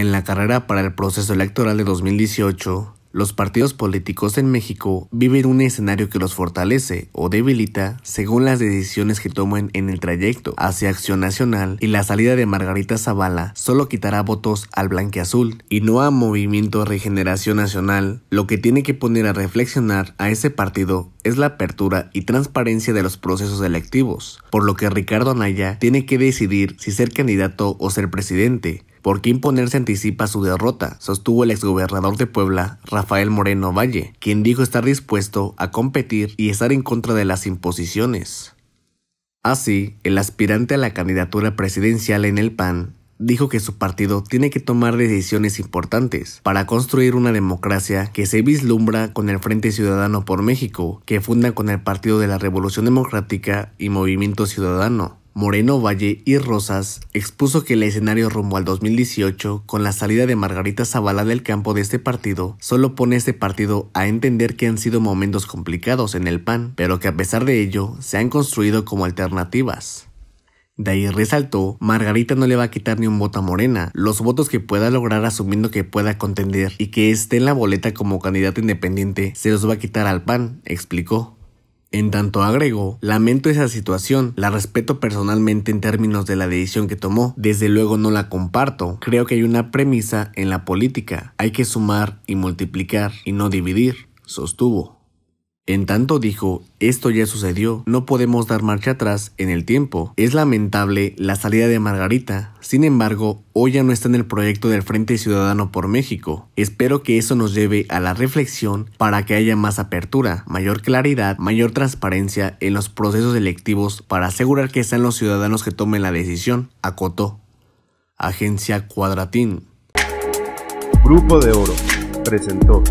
En la carrera para el proceso electoral de 2018, los partidos políticos en México viven un escenario que los fortalece o debilita según las decisiones que tomen en el trayecto hacia Acción Nacional y la salida de Margarita Zavala solo quitará votos al blanqueazul y no a Movimiento Regeneración Nacional. Lo que tiene que poner a reflexionar a ese partido es la apertura y transparencia de los procesos electivos, por lo que Ricardo Anaya tiene que decidir si ser candidato o ser presidente, ¿Por qué imponerse anticipa su derrota? Sostuvo el exgobernador de Puebla, Rafael Moreno Valle, quien dijo estar dispuesto a competir y estar en contra de las imposiciones. Así, el aspirante a la candidatura presidencial en el PAN dijo que su partido tiene que tomar decisiones importantes para construir una democracia que se vislumbra con el Frente Ciudadano por México, que funda con el Partido de la Revolución Democrática y Movimiento Ciudadano. Moreno Valle y Rosas expuso que el escenario rumbo al 2018, con la salida de Margarita Zavala del campo de este partido, solo pone este partido a entender que han sido momentos complicados en el PAN, pero que a pesar de ello se han construido como alternativas. De ahí resaltó, Margarita no le va a quitar ni un voto a Morena, los votos que pueda lograr asumiendo que pueda contender y que esté en la boleta como candidata independiente se los va a quitar al PAN, explicó. En tanto agrego, lamento esa situación, la respeto personalmente en términos de la decisión que tomó, desde luego no la comparto, creo que hay una premisa en la política, hay que sumar y multiplicar y no dividir, sostuvo. En tanto dijo, esto ya sucedió, no podemos dar marcha atrás en el tiempo. Es lamentable la salida de Margarita, sin embargo, hoy ya no está en el proyecto del Frente Ciudadano por México. Espero que eso nos lleve a la reflexión para que haya más apertura, mayor claridad, mayor transparencia en los procesos electivos para asegurar que sean los ciudadanos que tomen la decisión, acotó. Agencia Cuadratín. Grupo de Oro presentó.